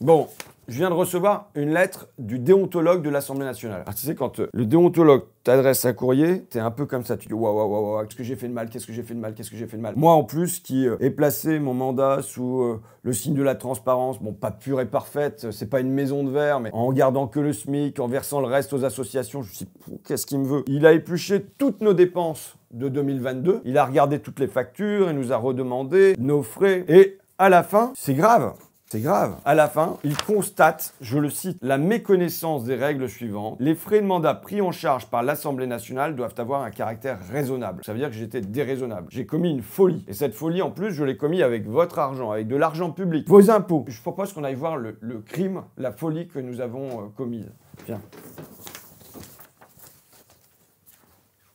Bon, je viens de recevoir une lettre du déontologue de l'Assemblée nationale. Alors, tu sais, quand euh, le déontologue t'adresse un courrier, t'es un peu comme ça. Tu dis waouh, waouh, waouh, qu'est-ce que j'ai fait de mal, qu'est-ce que j'ai fait de mal, qu'est-ce que j'ai fait de mal. Moi, en plus, qui euh, ai placé mon mandat sous euh, le signe de la transparence, bon, pas pure et parfaite, c'est pas une maison de verre, mais en gardant que le SMIC, en versant le reste aux associations, je me suis qu'est-ce qu'il me veut Il a épluché toutes nos dépenses de 2022, il a regardé toutes les factures, il nous a redemandé nos frais, et à la fin, c'est grave. C'est grave. À la fin, il constate, je le cite, la méconnaissance des règles suivantes. Les frais de mandat pris en charge par l'Assemblée nationale doivent avoir un caractère raisonnable. Ça veut dire que j'étais déraisonnable. J'ai commis une folie. Et cette folie, en plus, je l'ai commis avec votre argent, avec de l'argent public, vos impôts. Je propose qu'on aille voir le, crime, la folie que nous avons euh, commise.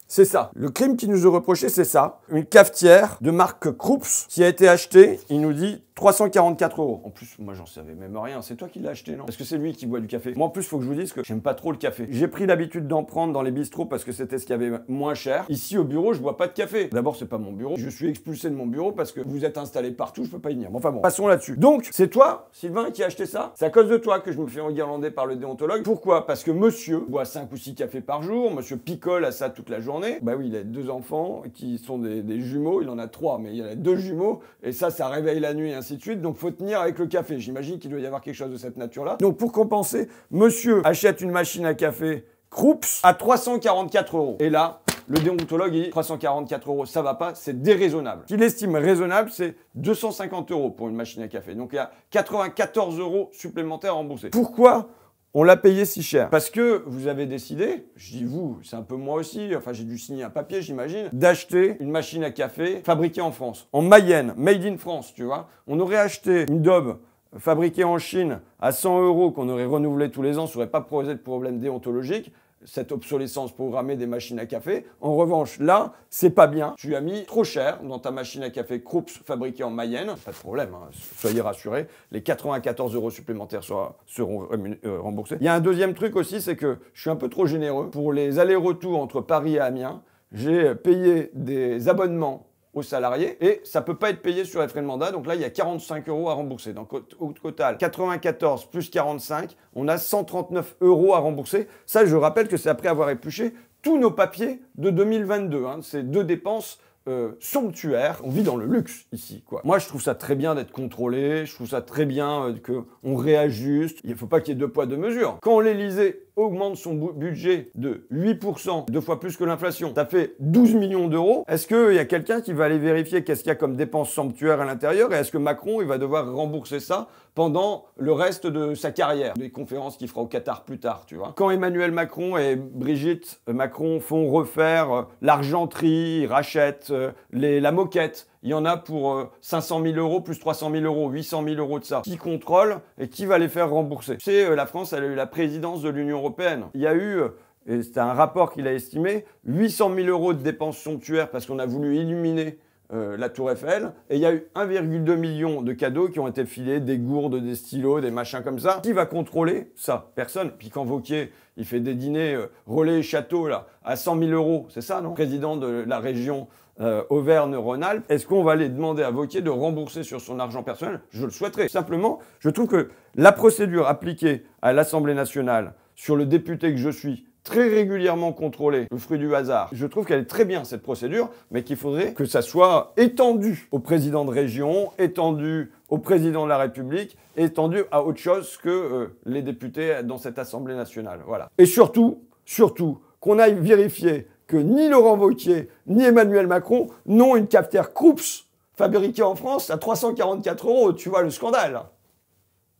C'est ça. Le crime qui nous est reproché, c'est ça. Une cafetière de marque Krups qui a été achetée, il nous dit, 344 euros. En plus, moi j'en savais même rien. C'est toi qui l'as acheté, non Parce que c'est lui qui boit du café. Moi en plus, faut que je vous dise que j'aime pas trop le café. J'ai pris l'habitude d'en prendre dans les bistrots parce que c'était ce qu'il y avait moins cher. Ici au bureau, je bois pas de café. D'abord, c'est pas mon bureau. Je suis expulsé de mon bureau parce que vous êtes installé partout, je peux pas y venir. Bon, enfin bon, passons là-dessus. Donc, c'est toi, Sylvain, qui a acheté ça C'est à cause de toi que je me fais enguirlander par le déontologue. Pourquoi Parce que monsieur boit 5 ou 6 cafés par jour, monsieur picole à ça toute la journée. Bah oui, il a deux enfants qui sont des, jumeaux, il en a trois, mais il y en a deux jumeaux, et ça, ça réveille la nuit. Hein. Donc faut tenir avec le café. J'imagine qu'il doit y avoir quelque chose de cette nature-là. Donc pour compenser, monsieur achète une machine à café Krups à 344 euros. Et là, le déontologue dit 344 euros, ça va pas, c'est déraisonnable. Qu'il estime raisonnable, c'est 250 euros pour une machine à café. Donc il y a 94 euros supplémentaires à rembourser. Pourquoi on l'a payé si cher parce que vous avez décidé, je dis vous, c'est un peu moi aussi, enfin j'ai dû signer un papier j'imagine, d'acheter une machine à café fabriquée en France, en Mayenne, made in France, tu vois. On aurait acheté une daube fabriquée en Chine à 100 euros qu'on aurait renouvelée tous les ans, ça n'aurait pas posé de problème déontologique cette obsolescence programmée des machines à café. En revanche, là, c'est pas bien. Tu as mis trop cher dans ta machine à café Krups fabriquée en Mayenne. Pas de problème, hein. soyez rassurés. Les 94 euros supplémentaires seront euh, remboursés. Il y a un deuxième truc aussi, c'est que je suis un peu trop généreux. Pour les allers-retours entre Paris et Amiens, j'ai payé des abonnements salariés et ça peut pas être payé sur les frais de mandat. Donc là, il y a 45 euros à rembourser. Donc au total, 94 plus 45, on a 139 euros à rembourser. Ça, je rappelle que c'est après avoir épluché tous nos papiers de 2022. Hein. Ces deux dépenses euh, somptuaires On vit dans le luxe ici, quoi. Moi, je trouve ça très bien d'être contrôlé. Je trouve ça très bien euh, que on réajuste. Il ne faut pas qu'il y ait deux poids deux mesures. Quand l'Élysée augmente son budget de 8%, deux fois plus que l'inflation, ça fait 12 millions d'euros, est-ce qu'il y a quelqu'un qui va aller vérifier qu'est-ce qu'il y a comme dépenses sanctuaire à l'intérieur et est-ce que Macron, il va devoir rembourser ça pendant le reste de sa carrière, des conférences qu'il fera au Qatar plus tard, tu vois. Quand Emmanuel Macron et Brigitte Macron font refaire euh, l'argenterie, rachètent euh, la moquette, il y en a pour 500 euh, 000 euros, plus 300 000 euros, 800 000 euros de ça. Qui contrôle et qui va les faire rembourser C'est euh, la France, elle a eu la présidence de l'Union européenne. Il y a eu euh, et c'est un rapport qu'il a estimé, 800 000 euros de dépenses somptuaires parce qu'on a voulu illuminer euh, la Tour Eiffel. Et il y a eu 1,2 million de cadeaux qui ont été filés, des gourdes, des stylos, des machins comme ça. Qui va contrôler ça Personne. Puis quand Vauquier, il fait des dîners euh, relais château là, à 100 000 euros, c'est ça, non Président de la région euh, Auvergne-Rhône-Alpes, est-ce qu'on va aller demander à Vauquier de rembourser sur son argent personnel Je le souhaiterais. Simplement, je trouve que la procédure appliquée à l'Assemblée nationale sur le député que je suis, très régulièrement contrôlé, le fruit du hasard. Je trouve qu'elle est très bien cette procédure, mais qu'il faudrait que ça soit étendu au président de région, étendu au président de la République, étendu à autre chose que euh, les députés dans cette Assemblée nationale. Voilà. Et surtout, surtout, qu'on aille vérifier que ni Laurent vauquier ni Emmanuel Macron n'ont une cafetière Krups fabriquée en France à 344 euros. Tu vois le scandale